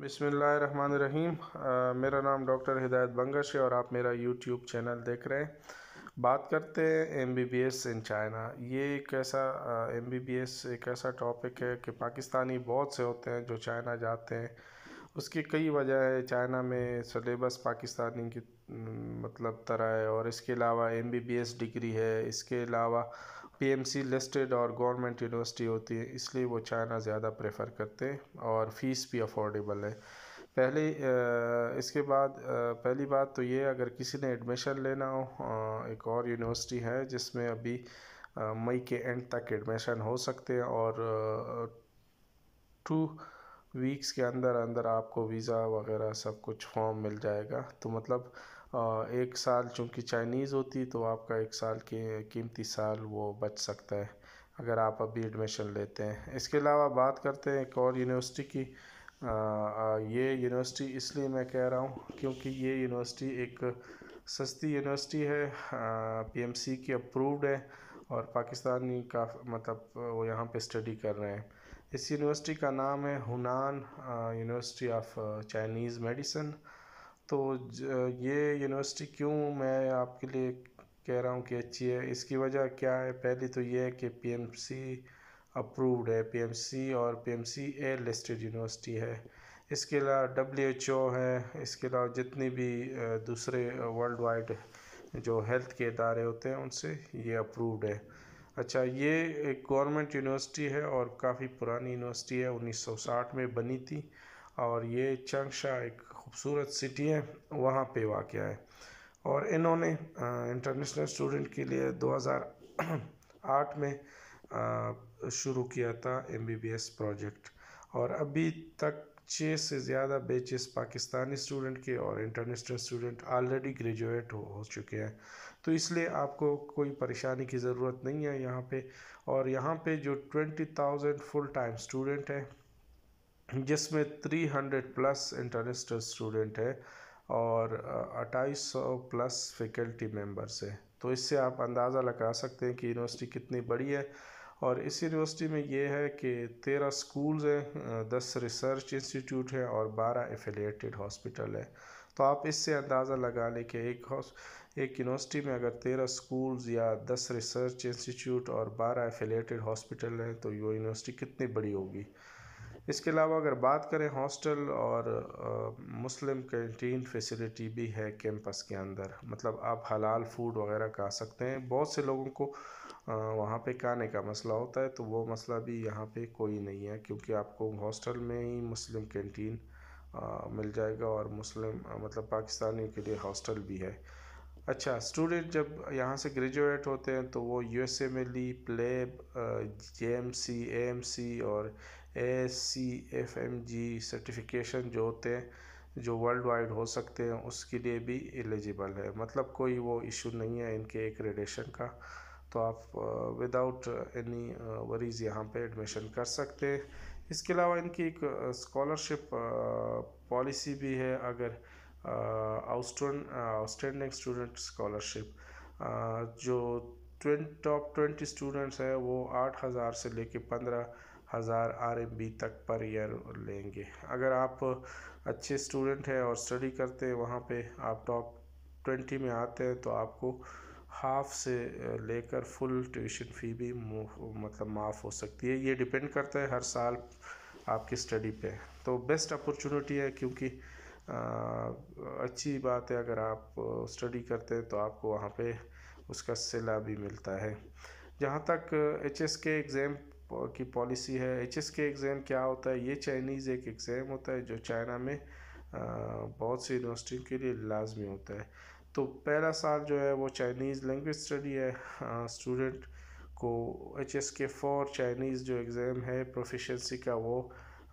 बिसमीम मेरा नाम डॉक्टर हिदायत बंगश है और आप मेरा यूट्यूब चैनल देख रहे हैं बात करते हैं M B B S in China ये एक ऐसा एम बी बी एस एक ऐसा टॉपिक है कि पाकिस्तानी बहुत से होते हैं जो चाइना जाते हैं उसकी कई वजह है चाइना में सलेबस पाकिस्तानी की मतलब तरह है और इसके अलावा M B B S degree है इसके अलावा पीएमसी लिस्टेड और गवर्नमेंट यूनिवर्सिटी होती है इसलिए वो चाइना ज़्यादा प्रेफर करते हैं और फ़ीस भी अफोर्डेबल है पहले इसके बाद पहली बात तो ये अगर किसी ने एडमिशन लेना हो एक और यूनिवर्सिटी है जिसमें अभी मई के एंड तक एडमिशन हो सकते हैं और टू वीक्स के अंदर अंदर आपको वीज़ा वगैरह सब कुछ फॉर्म मिल जाएगा तो मतलब एक साल चूँकि चाइनीज़ होती तो आपका एक साल की कीमती साल वो बच सकता है अगर आप अभी एडमिशन लेते हैं इसके अलावा बात करते हैं एक और यूनिवर्सिटी की आ, आ, ये यूनिवर्सिटी इसलिए मैं कह रहा हूँ क्योंकि ये यूनिवर्सिटी एक सस्ती यूनिवर्सिटी है पीएमसी की अप्रूव्ड है और पाकिस्तानी का मतलब वो यहाँ पे स्टडी कर रहे हैं इस यूनिवर्सिटी का नाम है Hunan university of Chinese medicine तो ये यूनिवर्सिटी क्यों मैं आपके लिए कह रहा हूँ कि अच्छी है इसकी वजह क्या है पहली तो ये है कि पीएमसी अप्रूव्ड है पीएमसी और पीएमसी ए लिस्टेड यूनिवर्सिटी है इसके अलावा डब्ल्यू एच ओ है इसके अलावा जितनी भी दूसरे वर्ल्ड वाइड जो हेल्थ के इदारे होते हैं उनसे ये अप्रूव्ड है अच्छा ये एक गवर्नमेंट यूनिवर्सिटी है और काफ़ी पुरानी यूनिवर्सिटी है 1960 में बनी थी और ये चंगशा एक खूबसूरत सिटी है वहाँ पे वाक़ है और इन्होंने इंटरनेशनल स्टूडेंट के लिए 2008 में शुरू किया था एमबीबीएस प्रोजेक्ट और अभी तक छः से ज़्यादा बेचिस पाकिस्तानी स्टूडेंट के और इंटरनेशनल स्टूडेंट ऑलरेडी ग्रेजुएट हो, हो चुके हैं तो इसलिए आपको कोई परेशानी की ज़रूरत नहीं है यहाँ पे और यहाँ पे जो twenty thousand full time student हैं जिसमें 300 प्लस इंटरनेशनल स्टूडेंट है और अट्ठाईस सौ प्लस फैकल्टी मेंबर्स है तो इससे आप अंदाज़ा लगा सकते हैं कि यूनिवर्सिटी कितनी बड़ी है और इस यूनिवर्सिटी में ये है कि तेरह स्कूल्स हैं दस रिसर्च इंस्टीट्यूट हैं और बारह एफिलेटेड हॉस्पिटल है तो आप इससे अंदाज़ा लगा लें कि एक एक यूनिवर्सिटी में अगर तेरह स्कूल्स या दस रिसर्च इंस्टीट्यूट और बारह एफिलेटेड हॉस्पिटल हैं तो ये यूनिवर्सिटी कितनी बड़ी होगी इसके अलावा अगर बात करें हॉस्टल और मुस्लिम कैंटीन फैसिलिटी भी है कैंपस के अंदर मतलब आप हलाल फूड वगैरह खा सकते हैं बहुत से लोगों को वहाँ पे खाने का मसला होता है तो वो मसला भी यहाँ पे कोई नहीं है क्योंकि आपको हॉस्टल में ही मुस्लिम कैंटीन मिल जाएगा और मुस्लिम मतलब पाकिस्तानियों के लिए हॉस्टल भी है अच्छा स्टूडेंट जब यहाँ से ग्रेजुएट होते हैं तो वो यूएसए में ली PLAB J M C M C और A C F M G certification जो होते हैं जो वर्ल्ड वाइड हो सकते हैं उसके लिए भी एलिजिबल है मतलब कोई वो इशू नहीं है इनके एक रेडेशन का तो आप विदाउट एनी वरीज़ यहाँ पे एडमिशन कर सकते हैं इसके अलावा इनकी एक स्कॉलरशिप पॉलिसी भी है अगर आउटस्टैंडिंग स्टूडेंट स्कॉलरशिप जो ट्वेंट टॉप ट्वेंटी स्टूडेंट्स हैं वो आठ हज़ार से लेके पंद्रह हज़ार आर तक पर ईयर लेंगे अगर आप अच्छे स्टूडेंट हैं और स्टडी करते हैं वहाँ पे आप टॉप ट्वेंटी में आते हैं तो आपको हाफ़ से लेकर फुल ट्यूशन फ़ी भी मतलब माफ़ हो सकती है ये डिपेंड करता है हर साल आपकी स्टडी पे तो बेस्ट अपॉर्चुनिटी है क्योंकि आ, अच्छी बात है अगर आप स्टडी करते हैं तो आपको वहाँ पे उसका सिला भी मिलता है जहाँ तक एच एस के एग्ज़ाम की पॉलिसी है एच एस के एग्ज़ाम क्या होता है ये चाइनीज़ एक एग्ज़ाम होता है जो चाइना में बहुत सी यूनिवर्सिटी के लिए लाजमी होता है तो पहला साल जो है वो चाइनीज़ लैंग्वेज स्टडी है स्टूडेंट को H S K for Chinese जो एग्ज़ाम है प्रोफिशेंसी का वो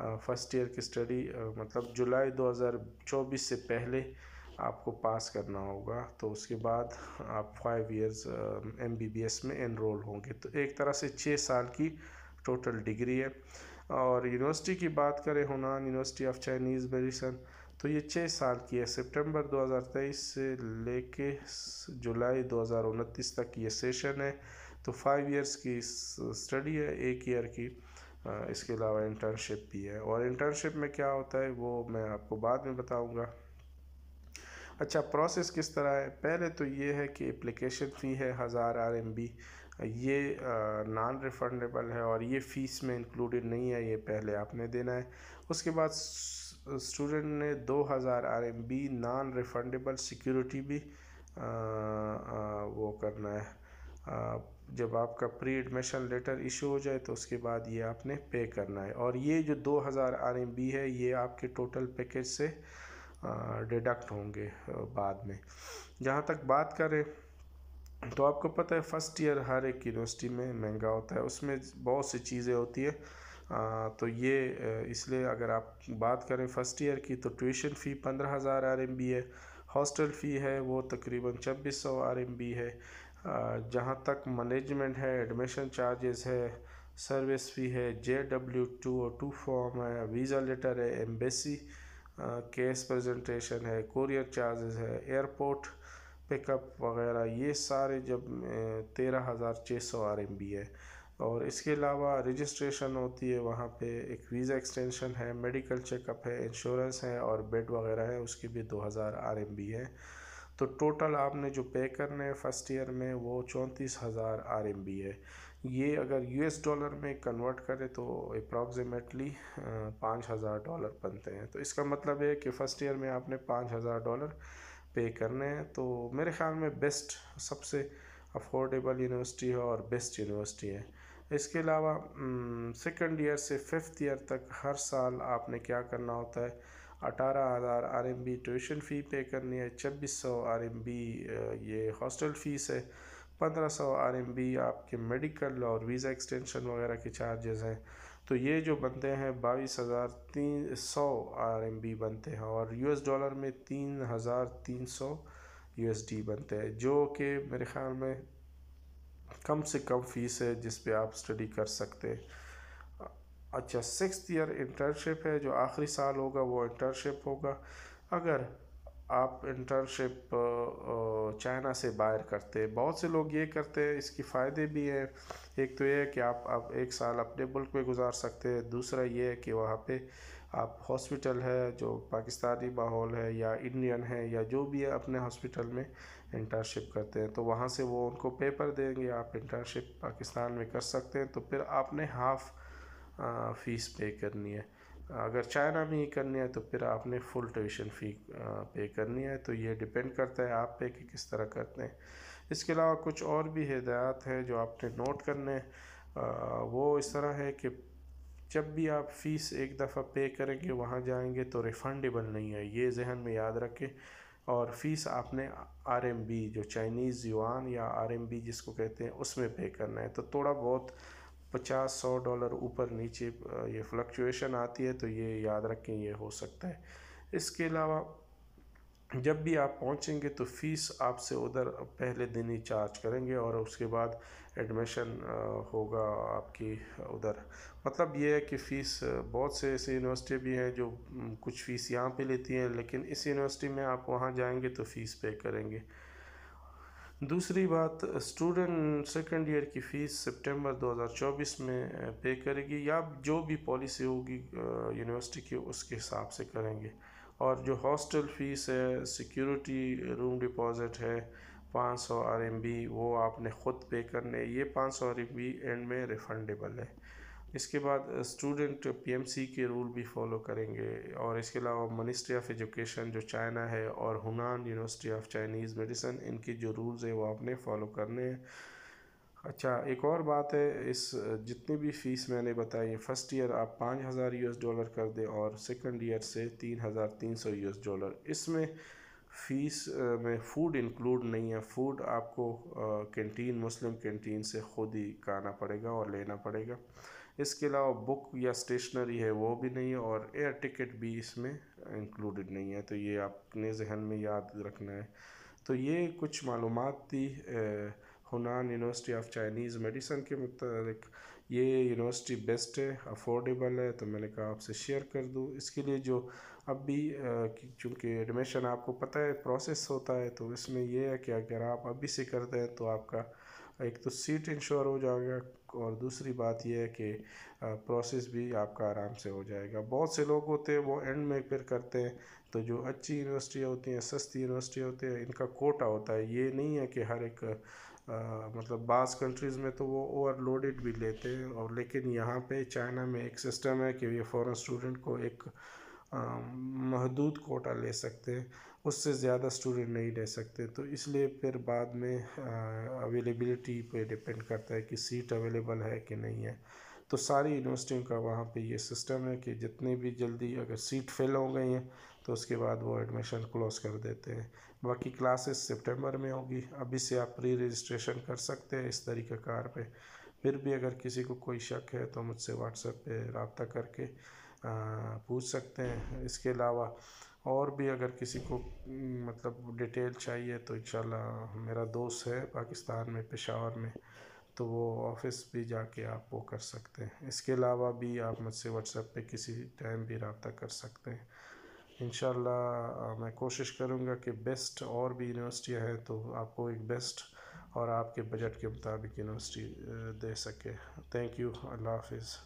फर्स्ट ईयर की स्टडी मतलब जुलाई 2024 से पहले आपको पास करना होगा तो उसके बाद आप five years M B B S में एनरोल होंगे तो एक तरह से छः साल की टोटल डिग्री है और यूनिवर्सिटी की बात करें Hunan university of Chinese medicine तो ये छः साल की है सितंबर 2023 से लेके जुलाई दो तक ये सेशन है तो फाइव इयर्स की स्टडी है एक ईयर की इसके अलावा इंटर्नशिप भी है और इंटर्नशिप में क्या होता है वो मैं आपको बाद में बताऊंगा अच्छा प्रोसेस किस तरह है पहले तो ये है कि एप्लीकेशन फ़ी है हज़ार आर एम बी ये नॉन रिफंडेबल है और ये फ़ीस में इंक्लूडेड नहीं है ये पहले आपने देना है उसके बाद स्टूडेंट ने 2000 हज़ार R M B non refundable security भी आ, आ, वो करना है आ, जब आपका प्री एडमिशन लेटर इशू हो जाए तो उसके बाद ये आपने पे करना है और ये जो 2000 हज़ार आर एम बी है ये आपके टोटल पैकेज से डिडक्ट होंगे बाद में जहाँ तक बात करें तो आपको पता है फर्स्ट ईयर हर एक यूनिवर्सिटी में महंगा होता है उसमें बहुत सी चीज़ें होती है आ, तो ये इसलिए अगर आप बात करें फर्स्ट ईयर की तो ट्यूशन फ़ी पंद्रह हज़ार आर है हॉस्टल फ़ी है वो तकरीबन छब्बीस सौ आर है जहाँ तक मैनेजमेंट है एडमिशन चार्जेस है सर्विस फ़ी है जे डब्ल्यू टू और टू फॉर्म है वीज़ा लेटर है एम्बेसी केस प्रेजेंटेशन है कोरियर चार्जेस है एयरपोर्ट पिकअप वगैरह ये सारे जब तेरह हज़ार छः सौ आर एम बी है और इसके अलावा रजिस्ट्रेशन होती है वहाँ पे एक वीज़ा एक्सटेंशन है मेडिकल चेकअप है इंश्योरेंस है और बेड वगैरह है उसकी भी दो हज़ार आर एम बी है तो टोटल आपने जो पे करने हैं फ़र्स्ट ईयर में वो चौंतीस हज़ार आर एम बी है ये अगर यू एस डॉलर में कन्वर्ट करें तो अप्रॉक्सीमेटली पाँच हज़ार डॉलर बनते हैं तो इसका मतलब है कि फ़र्स्ट ईयर में आपने पाँच हज़ार डॉलर पे करने हैं तो मेरे ख़्याल में बेस्ट सबसे अफोर्डेबल यूनिवर्सिटी है और बेस्ट यूनिवर्सिटी है इसके अलावा सेकेंड ईयर से फिफ्थ ईयर तक हर साल आपने क्या करना होता है अठारह हज़ार R M B tuition fee पे करनी है छब्बीस सौ आर एम बी ये हॉस्टल फ़ीस है पंद्रह सौ आर एम बी आपके मेडिकल और वीज़ा एक्सटेंशन वगैरह के चार्जेस हैं तो ये जो बनते हैं बाईस हज़ार तीन सौ आर एम बी बनते हैं और यू एस डॉलर में तीन हज़ार तीन सौ यू एस डी बनते हैं जो कि मेरे ख़्याल में कम से कम फीस है जिस पे आप स्टडी कर सकते हैं अच्छा सिक्स ईयर इंटर्नशिप है जो आखिरी साल होगा वो इंटर्नशिप होगा अगर आप इंटर्नशिप चाइना से बाहर करते हैं बहुत से लोग ये करते हैं इसके फ़ायदे भी हैं एक तो ये है कि आप अब एक साल अपने मुल्क में गुजार सकते हैं दूसरा ये है कि वहाँ पे आप हॉस्पिटल है जो पाकिस्तानी माहौल है या इंडियन है या जो भी है अपने हॉस्पिटल में इंटर्नशिप करते हैं तो वहाँ से वो उनको पेपर देंगे आप इंटर्नशिप पाकिस्तान में कर सकते हैं तो फिर आपने हाफ़ फ़ीस पे करनी है अगर चाइना में ही करनी है तो फिर आपने फुल ट्यूशन फ़ी पे करनी है तो ये डिपेंड करता है आप पे कि किस तरह करते हैं इसके अलावा कुछ और भी हदायत हैं जो आपने नोट करने वो इस तरह है कि जब भी आप फ़ीस एक दफ़ा पे करेंगे वहाँ जाएंगे तो रिफ़ंडेबल नहीं है ये जहन में याद रखें और फ़ीस आपने आर एम बी जो चाइनीज़ युआन या आर एम बी जिसको कहते हैं उसमें पे करना है तो थोड़ा बहुत पचास सौ डॉलर ऊपर नीचे ये फ्लक्चुएशन आती है तो ये याद रखें ये हो सकता है इसके अलावा जब भी आप पहुंचेंगे तो फ़ीस आपसे उधर पहले दिन ही चार्ज करेंगे और उसके बाद एडमिशन होगा आपकी उधर मतलब ये है कि फ़ीस बहुत से ऐसी यूनिवर्सिटी भी हैं जो कुछ फ़ीस यहाँ पे लेती हैं लेकिन इस यूनिवर्सिटी में आप वहाँ जाएंगे तो फ़ीस पे करेंगे दूसरी बात स्टूडेंट सेकेंड ईयर की फ़ीस सितंबर 2024 में पे करेगी या जो भी पॉलिसी होगी यूनिवर्सिटी की उसके हिसाब से करेंगे और जो हॉस्टल फीस है सिक्योरिटी रूम डिपॉज़िट है 500 सौ वो आपने ख़ुद पे करने ये 500 सौ एंड में रिफ़ंडेबल है इसके बाद स्टूडेंट पीएमसी के रूल भी फॉलो करेंगे और इसके अलावा मिनिस्ट्री ऑफ एजुकेशन जो चाइना है और Hunan university of Chinese medicine इनके जो रूल्स हैं वो आपने फॉलो करने हैं अच्छा एक और बात है इस जितनी भी फ़ीस मैंने बताई है फ़र्स्ट ईयर आप पाँच हज़ार यू डॉलर कर दें और सेकंड ईयर से तीन हज़ार तीन सौ यू डॉलर इसमें फ़ीस में फ़ूड इंक्लूड नहीं है फ़ूड आपको कैंटीन मुस्लिम कैंटीन से ख़ुद ही खाना पड़ेगा और लेना पड़ेगा इसके अलावा बुक या स्टेशनरी है वो भी नहीं है और एयर टिकट भी इसमें इंक्लूडेड नहीं है तो ये आपने जहन में याद रखना है तो ये कुछ मालूम थी Hunan university of Chinese medicine के मतलब ये यूनिवर्सिटी बेस्ट है अफोर्डेबल है तो मैंने कहा आपसे शेयर कर दूँ इसके लिए जो अब भी चूँकि एडमिशन आपको पता है प्रोसेस होता है तो इसमें यह है कि अगर आप अभी से करते हैं तो आपका एक तो सीट इंश्योर हो जाएगा और दूसरी बात यह है कि प्रोसेस भी आपका आराम से हो जाएगा बहुत से लोग होते हैं वो एंड में फिर करते हैं तो जो अच्छी यूनिवर्सिटियाँ होती हैं सस्ती यूनिवर्सिटी होती है इनका कोटा होता है ये नहीं है कि हर एक आ, मतलब बास कंट्रीज़ में तो वो ओवरलोडेड भी लेते हैं और लेकिन यहाँ पे चाइना में एक सिस्टम है कि ये फॉरेन स्टूडेंट को एक महदूद कोटा ले सकते हैं उससे ज़्यादा स्टूडेंट नहीं ले सकते तो इसलिए फिर बाद में अवेलेबिलिटी पे डिपेंड करता है कि सीट अवेलेबल है कि नहीं है तो सारी यूनिवर्सिटियों का वहाँ पे ये सिस्टम है कि जितने भी जल्दी अगर सीट फिल हो गई हैं तो उसके बाद वो एडमिशन क्लोज कर देते हैं बाकी क्लासेस सितंबर में होगी अभी से आप प्री रजिस्ट्रेशन कर सकते हैं इस तरीक़ाकार पे फिर भी अगर किसी को कोई शक है तो मुझसे व्हाट्सएप पे रबता करके पूछ सकते हैं इसके अलावा और भी अगर किसी को मतलब डिटेल चाहिए तो इंशाल्लाह मेरा दोस्त है पाकिस्तान में पेशावर में तो वो ऑफिस भी जाके आप वो कर सकते हैं इसके अलावा भी आप मुझसे व्हाट्सएप पे किसी टाइम भी रबता कर सकते हैं इन मैं कोशिश करूँगा कि बेस्ट और भी यूनिवर्सिटियाँ हैं तो आपको एक बेस्ट और आपके बजट के मुताबिक यूनिवर्सिटी दे सके थैंक यू अल्लाह हाफिज़